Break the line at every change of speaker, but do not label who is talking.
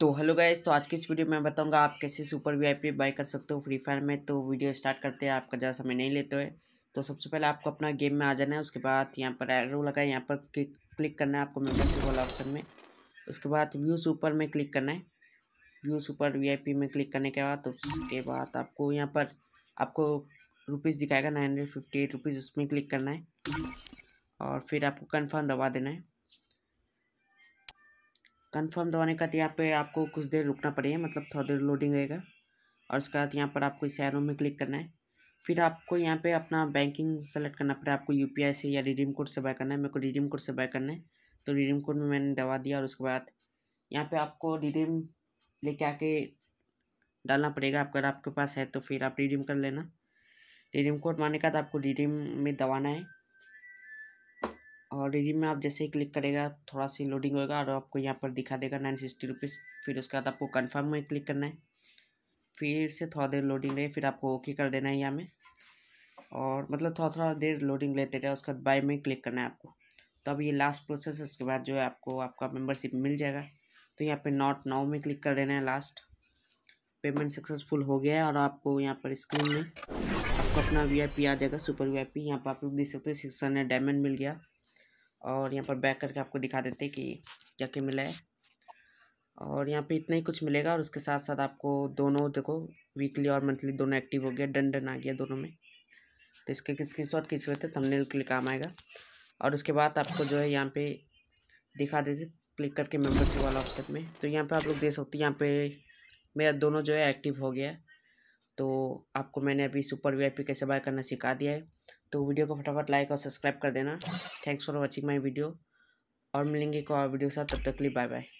तो hello guys तो आज की इस वीडियो में बताऊंगा आप कैसे सुपर वीआईपी बाय कर सकते हो फ्री फायर में तो वीडियो स्टार्ट करते हैं आपका ज़्यादा समय नहीं लेते है तो सबसे पहले आपको अपना गेम में आ जाना है उसके बाद यहाँ पर एरो लगा है यहाँ पर क्लिक करना है आपको मेम्बरशिप वाला ऑप्शन में उसके बाद व्यू सुपर में क्लिक करना है व्यू सुपर वी में क्लिक करने के बाद उसके बाद आपको यहाँ पर आपको रुपीज़ दिखाएगा nine hundred fifty eight rupees उसमें क्लिक करना है और फिर आपको कन्फर्म दबा देना है कंफर्म दबाने के बाद यहाँ पे आपको कुछ देर रुकना पड़ेगा मतलब थोड़ी देर लोडिंग रहेगा और उसके बाद यहाँ पर आपको इस एरो में क्लिक करना है फिर आपको यहाँ पे अपना बैंकिंग सेलेक्ट करना पड़ेगा आपको यूपीआई से या रिडीम कोड से बाय करना है मेरे को रिडीम कोड से बाय करना है तो रिडीम कोड में मैंने दवा दिया और उसके बाद यहाँ पर आपको रिडीम लेके आके डालना पड़ेगा अगर आपके पास है तो फिर आप रिडीम कर लेना रिडीम कोड मारने के बाद आपको रिडीम में दबाना है और रिज्यूम में आप जैसे ही क्लिक करेगा थोड़ा सी लोडिंग होगा और आपको यहाँ पर दिखा देगा नाइन सिक्सटी रुपीज़ फिर उसके बाद आपको कन्फर्म में क्लिक करना है फिर से थोड़ा देर लोडिंग रहे फिर आपको ओके कर देना है यहाँ में और मतलब थोड़ा थोड़ा देर लोडिंग लेते रहे उसके बाद बाय में क्लिक करना है आपको तो अब ये लास्ट प्रोसेस है उसके बाद जो है आपको आपका मेम्बरशिप मिल जाएगा तो यहाँ पर नॉट नाउ में क्लिक कर देना है लास्ट पेमेंट सक्सेसफुल हो गया है और आपको यहाँ पर स्क्रीन में आपको अपना वी आ जाएगा सुपर वी आई यहाँ पर आप लोग देख सकते हो सिक्स हंड्रेड डायमंड मिल गया और यहाँ पर बैक करके आपको दिखा देते हैं कि क्या क्या मिला है और यहाँ पे इतना ही कुछ मिलेगा और उसके साथ साथ आपको दोनों देखो वीकली और मंथली दोनों एक्टिव हो गया डन डन आ गया दोनों में तो इसके स्क्रीन शॉट खींच लेते थंबनेल के लिए काम आएगा और उसके बाद आपको जो है यहाँ पे दिखा देते क्लिक करके मेम्बरशिप वाला ऑप्शन में तो यहाँ पर आप लोग देख सकते हैं यहाँ पर मेरा दोनों जो है एक्टिव हो गया तो आपको मैंने अभी सुपर वी कैसे बाय करना सिखा दिया है तो वीडियो को फटाफट लाइक और सब्सक्राइब कर देना thanks for watching my video और मिलेंगे को और वीडियो के साथ तब तक के लिए बाय बाय